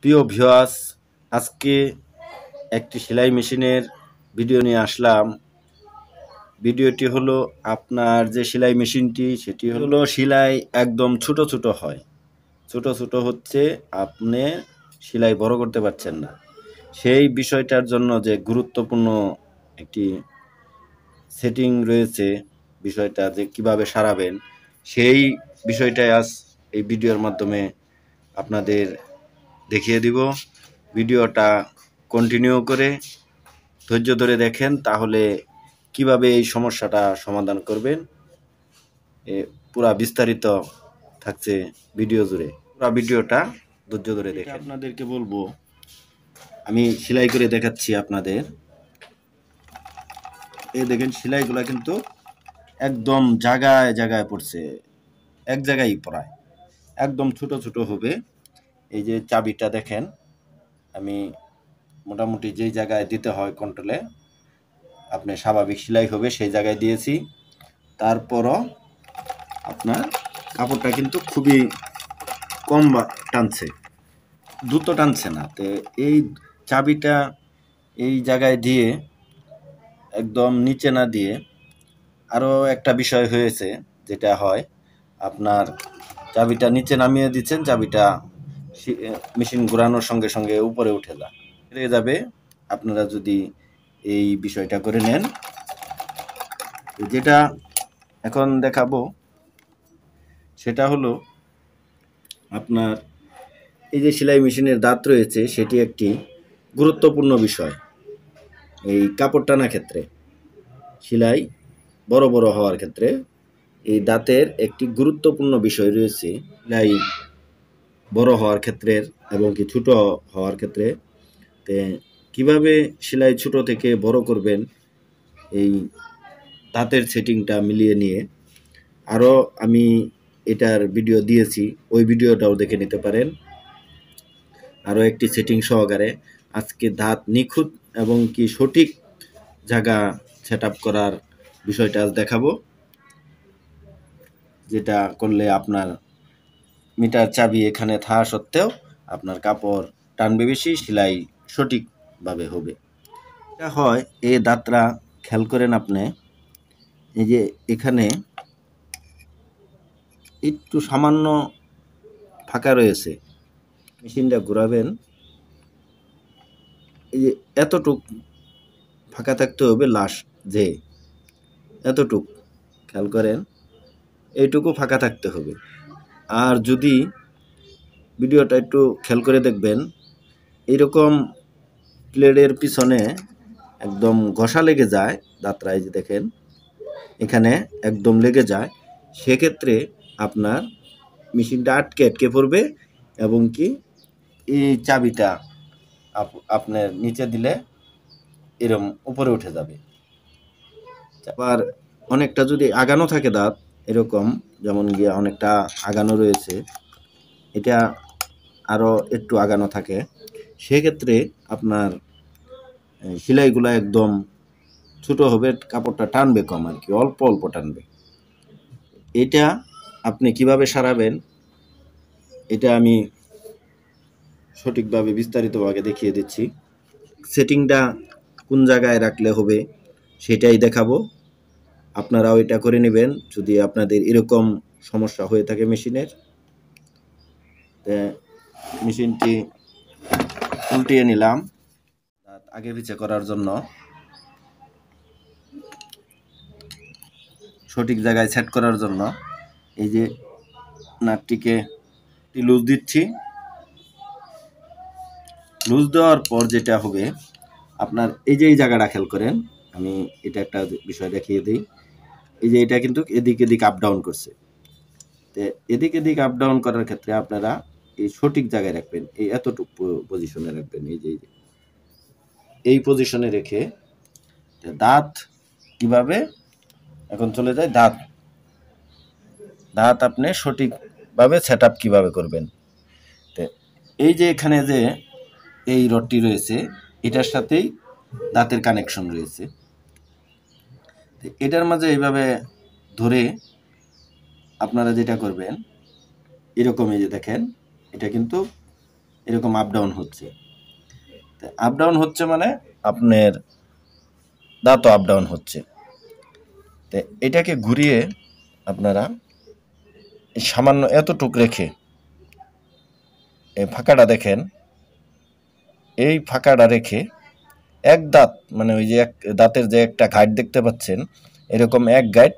প্রিয় ভিওয়াস আজকে একটি সেলাই মেশিনের ভিডিও নিয়ে আসলাম ভিডিওটি হলো আপনার যে সেলাই মেশিনটি সেটি হলো সেলাই একদম ছোট ছোট হয় ছোট ছোট হচ্ছে আপনি সেলাই বড় করতে পারছেন না সেই বিষয়টার জন্য যে গুরুত্বপূর্ণ একটি সেটিং রয়েছে বিষয়টা যে কিভাবে সারাবেন সেই বিষয়টাই আজ এই ভিডিওর মাধ্যমে আপনাদের দেখিয়ে দিব ভিডিওটা কন্টিনিউ করে ধৈর্য ধরে দেখেন তাহলে কিভাবে এই সমস্যাটা সমাধান করবেন এ পুরা বিস্তারিত থাকছে ভিডিও জুড়ে পুরা ভিডিওটা ধৈর্য ধরে দেখে আপনাদেরকে বলবো আমি সেলাই করে দেখাচ্ছি আপনাদের এই দেখেন সেলাইগুলো কিন্তু একদম জায়গায় জায়গায় পড়ছে এক জায়গায় পড়ায় একদম ছোট ছোট হবে এই যে চাবিটা দেখেন আমি মোটামুটি যেই জায়গায় দিতে হয় কন্ট্রোলে আপনি স্বাভাবিক সেলাই হবে সেই জায়গায় দিয়েছি তারপরও আপনার কাপড়টা কিন্তু খুবই কম টানছে দ্রুত টানছে না তো এই চাবিটা এই জায়গায় দিয়ে একদম নিচে না দিয়ে আরও একটা বিষয় হয়েছে যেটা হয় আপনার চাবিটা নিচে নামিয়ে দিচ্ছেন চাবিটা মেশিন ঘোরানোর সঙ্গে সঙ্গে উপরে উঠে যা ফিরে যাবে আপনারা যদি এই বিষয়টা করে নেন যেটা এখন দেখাবো সেটা হলো আপনার এই যে সেলাই মেশিনের দাঁত রয়েছে সেটি একটি গুরুত্বপূর্ণ বিষয় এই কাপড় টানা ক্ষেত্রে সেলাই বড় বড় হওয়ার ক্ষেত্রে এই দাঁতের একটি গুরুত্বপূর্ণ বিষয় রয়েছে সেলাই বড় হওয়ার ক্ষেত্রে এবং কি ছোট হওয়ার ক্ষেত্রে তে কীভাবে সেলাই ছোট থেকে বড় করবেন এই তাঁতের সেটিংটা মিলিয়ে নিয়ে আরও আমি এটার ভিডিও দিয়েছি ওই ভিডিওটাও দেখে নিতে পারেন আরও একটি সেটিং সহকারে আজকে দাঁত নিখুঁত এবং কি সঠিক জায়গা সেট করার বিষয়টা আজ দেখাবো যেটা করলে আপনার মিটার চাবি এখানে থাকা সত্ত্বেও আপনার কাপড় টানবে বেশি সেলাই সঠিকভাবে হবে এটা হয় এই দাঁতরা খেয়াল করেন আপনি এই যে এখানে একটু সামান্য ফাঁকা রয়েছে মেশিনটা ঘুরাবেন এই যে এতটুক ফাঁকা থাকতে হবে লাস্ট যে এতটুক খেয়াল করেন এইটুকু ফাঁকা থাকতে হবে আর যদি ভিডিওটা একটু খেয়াল করে দেখবেন এইরকম প্লেটের পিছনে একদম ঘষা লেগে যায় দাঁতরায় যে দেখেন এখানে একদম লেগে যায় সেক্ষেত্রে আপনার মেশিনটা আটকে আটকে পড়বে এবং কি এই চাবিটা আপনার নিচে দিলে এরম উপরে উঠে যাবে আবার অনেকটা যদি আগানো থাকে দাঁত এরকম যেমন গিয়ে অনেকটা আগানো রয়েছে এটা আরও একটু আগানো থাকে সেক্ষেত্রে আপনার সেলাইগুলো একদম ছোটো হবে কাপড়টা টানবে কম আর কি অল্প অল্প টানবে এটা আপনি কিভাবে সারাবেন এটা আমি সঠিকভাবে বিস্তারিতভাবে দেখিয়ে দিচ্ছি সেটিংটা কোন জায়গায় রাখলে হবে সেটাই দেখাবো আপনারাও এটা করে নেবেন যদি আপনাদের এরকম সমস্যা হয়ে থাকে মেশিনের মেশিনটি উল্টিয়ে নিলাম আগে পিছিয়ে করার জন্য সঠিক জায়গায় সেট করার জন্য এই যে নাটটিকে লুজ দিচ্ছি লুজ দেওয়ার পর যেটা হবে আপনার এই যে এই জায়গাটা খেয়াল করেন আমি এটা একটা বিষয় দেখিয়ে দিই এই যে এটা কিন্তু এদিক এদিক আপ ডাউন করছে তো এদিক এদিক আপ ডাউন করার ক্ষেত্রে আপনারা এই সঠিক জায়গায় রাখবেন এই এতটুকু পজিশনে রাখবেন এই যে এই পজিশনে রেখে দাঁত কিভাবে এখন চলে যায় দাঁত দাঁত আপনি সঠিকভাবে সেট আপ কীভাবে করবেন তো এই যে এখানে যে এই রডটি রয়েছে এটার সাথেই দাঁতের কানেকশন রয়েছে এটার মাঝে এইভাবে ধরে আপনারা যেটা করবেন এরকম এই যে দেখেন এটা কিন্তু এরকম আপ ডাউন হচ্ছে আপ ডাউন হচ্ছে মানে আপনার দাঁতও আপ ডাউন হচ্ছে তো এটাকে ঘুরিয়ে আপনারা সামান্য এতটুক রেখে এই ফাঁকাটা দেখেন এই ফাঁকাটা রেখে এক দাঁত মানে ওই যে এক দাঁতের যে একটা গাইড দেখতে পাচ্ছেন এরকম এক গাইড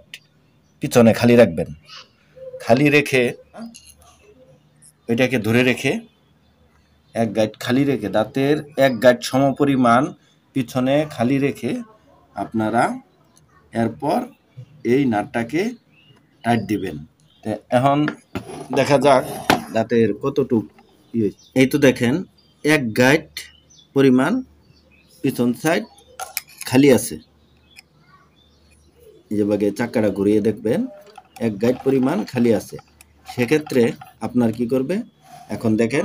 পিছনে খালি রাখবেন খালি রেখে এটাকে ধরে রেখে এক গাইড খালি রেখে দাঁতের এক গাইড সমপরিমাণ পিছনে খালি রেখে আপনারা এরপর এই নাটটাকে টাইট দিবেন এখন দেখা যাক দাঁতের কতটুক ইয়ে। এই তো দেখেন এক গাইড পরিমাণ পিছন সাইড খালি আছে যেভাবে চাকাটা ঘুরিয়ে দেখবেন এক গাইড পরিমাণ খালি আছে সেক্ষেত্রে আপনার কি করবে এখন দেখেন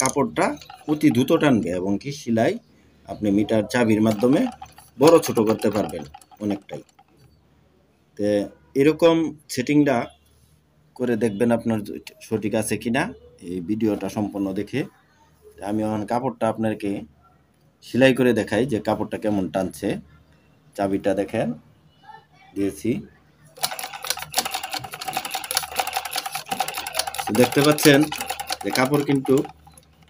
কাপড়টা অতি দ্রুত টানবে এবং কি সিলাই আপনি মিটার চাবির মাধ্যমে বড় ছোট করতে পারবেন অনেকটাই তো এরকম সেটিংটা করে দেখবেন আপনার সঠিক আছে কি না এই ভিডিওটা সম্পূর্ণ দেখে আমি এখন কাপড়টা আপনাকে সেলাই করে দেখাই যে কাপড়টা কেমন টানছে চাবিটা দেখেন দিয়েছি দেখতে পাচ্ছেন যে কাপড় কিন্তু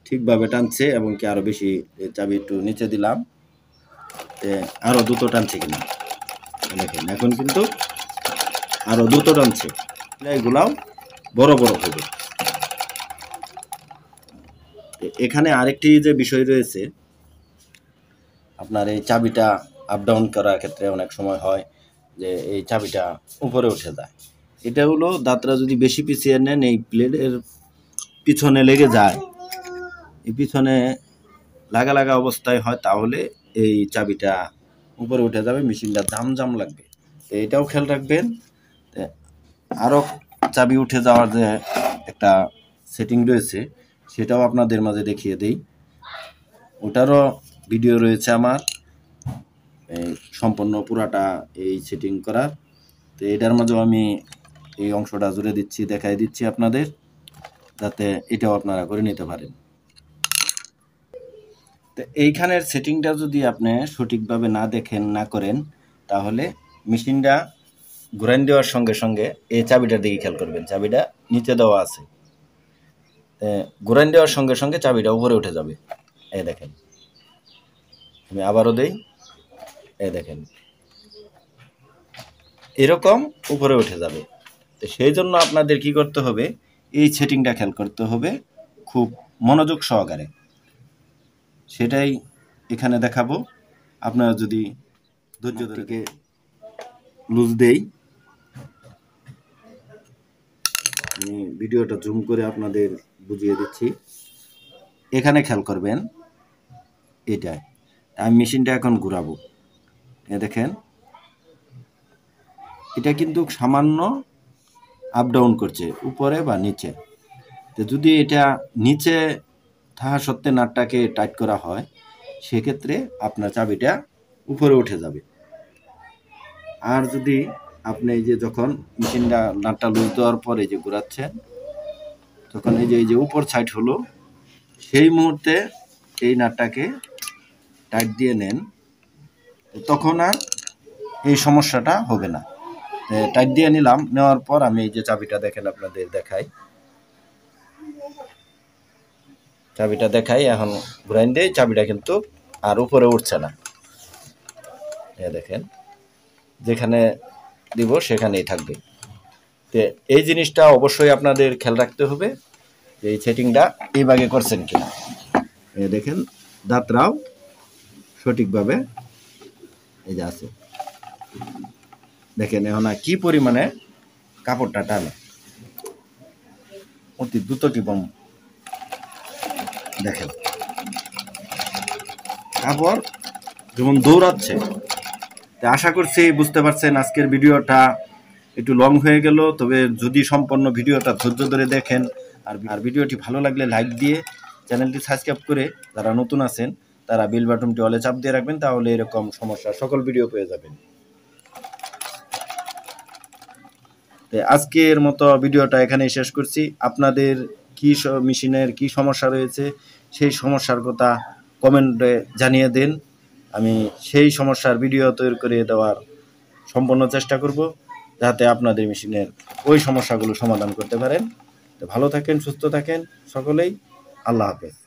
ঠিকভাবে টানছে এবং কি আরও বেশি চাবি একটু নিচে দিলাম আরও দ্রুত টানছে কিনা দেখেন এখন কিন্তু আরও দ্রুত টানছে সেলাইগুলাও বড় বড় হবে এখানে আরেকটি যে বিষয় রয়েছে আপনার এই চাবিটা আপ ডাউন করার ক্ষেত্রে অনেক সময় হয় যে এই চাবিটা উপরে উঠে যায় এটা হলো দাঁতরা যদি বেশি পিছিয়ে নেন এই প্লেটের পিছনে লেগে যায় এই পিছনে লাগা লাগা অবস্থায় হয় তাহলে এই চাবিটা উপরে উঠে যাবে মেশিনটা দাম জাম লাগবে তো এটাও খেয়াল রাখবেন আরও চাবি উঠে যাওয়ার যে একটা সেটিং রয়েছে সেটাও আপনাদের মাঝে দেখিয়ে দেই ওটারও ভিডিও রয়েছে আমার এই সম্পূর্ণ পুরাটা এই সেটিং করার তো এটার মাঝেও আমি এই অংশটা জুড়ে দিচ্ছি দেখাই দিচ্ছি আপনাদের যাতে এটাও আপনারা করে নিতে পারেন তো এইখানের সেটিংটা যদি আপনি সঠিকভাবে না দেখেন না করেন তাহলে মেশিনটা ঘুরান দেওয়ার সঙ্গে সঙ্গে এই চাবিটার দিকে খেয়াল করবেন চাবিটা নিচে দেওয়া আছে ঘুরান দেওয়ার সঙ্গে সঙ্গে চাবিটা উপরে উঠে যাবে এ দেখেন আমি আবারও দেই এ দেখেন এরকম উপরে উঠে যাবে তো সেই জন্য আপনাদের কি করতে হবে এই সেটিংটা খেয়াল করতে হবে খুব মনোযোগ সহকারে সেটাই এখানে দেখাবো আপনারা যদি ধৈর্য ধরে লুজ দেই আমি ভিডিওটা জুম করে আপনাদের বুঝিয়ে দিচ্ছি এখানে খেয়াল করবেন এটাই আমি মেশিনটা এখন ঘুরাবো এ দেখেন এটা কিন্তু সামান্য আপ ডাউন করছে উপরে বা নিচে তো যদি এটা নিচে থাকা সত্ত্বে নাটটাকে টাইট করা হয় সেক্ষেত্রে আপনার চাবিটা উপরে উঠে যাবে আর যদি আপনি এই যে যখন মেশিনটা নাটটা লুজ দেওয়ার পরে যে ঘোরাচ্ছেন তখন এই যে এই যে উপর সাইড হলো সেই মুহূর্তে এই নাটটাকে টাইট দিয়ে নেন তখন আর এই সমস্যাটা হবে না টাইট দিয়ে নিলাম নেওয়ার পর আমি এই যে চাবিটা দেখেন আপনাদের দেখাই চাবিটা দেখাই এখন ঘুরাইন দিয়ে চাবিটা কিন্তু আর উপরে উঠছে না এ দেখেন যেখানে দিব সেখানেই থাকবে তো এই জিনিসটা অবশ্যই আপনাদের খেয়াল রাখতে হবে এই সেটিংটা এইভাবে করছেন কিনা এ দেখেন দাঁতরাও সঠিকভাবে এই যে আছে দেখেন এখন কি পরিমাণে কাপড়টা টানে অতি দ্রুত টিপম দেখেন কাপড় যেমন দৌড়াচ্ছে তো আশা করছি বুঝতে পারছেন আজকের ভিডিওটা একটু লং হয়ে গেল তবে যদি সম্পন্ন ভিডিওটা ধৈর্য ধরে দেখেন আর আর ভিডিওটি ভালো লাগলে লাইক দিয়ে চ্যানেলটি সাবস্ক্রাইব করে যারা নতুন আছেন তারা বিল বাটনটি অলে চাপ দিয়ে রাখবেন তাহলে এরকম সমস্যা সকল ভিডিও পেয়ে যাবেন আজকের মতো ভিডিওটা এখানেই শেষ করছি আপনাদের কি মেশিনের কি সমস্যা রয়েছে সেই সমস্যার কথা কমেন্টে জানিয়ে দিন আমি সেই সমস্যার ভিডিও তৈরি করে দেওয়ার সম্পূর্ণ চেষ্টা করব যাতে আপনাদের মেশিনের ওই সমস্যাগুলো সমাধান করতে পারেন তো ভালো থাকেন সুস্থ থাকেন সকলেই আল্লাহ হাফেজ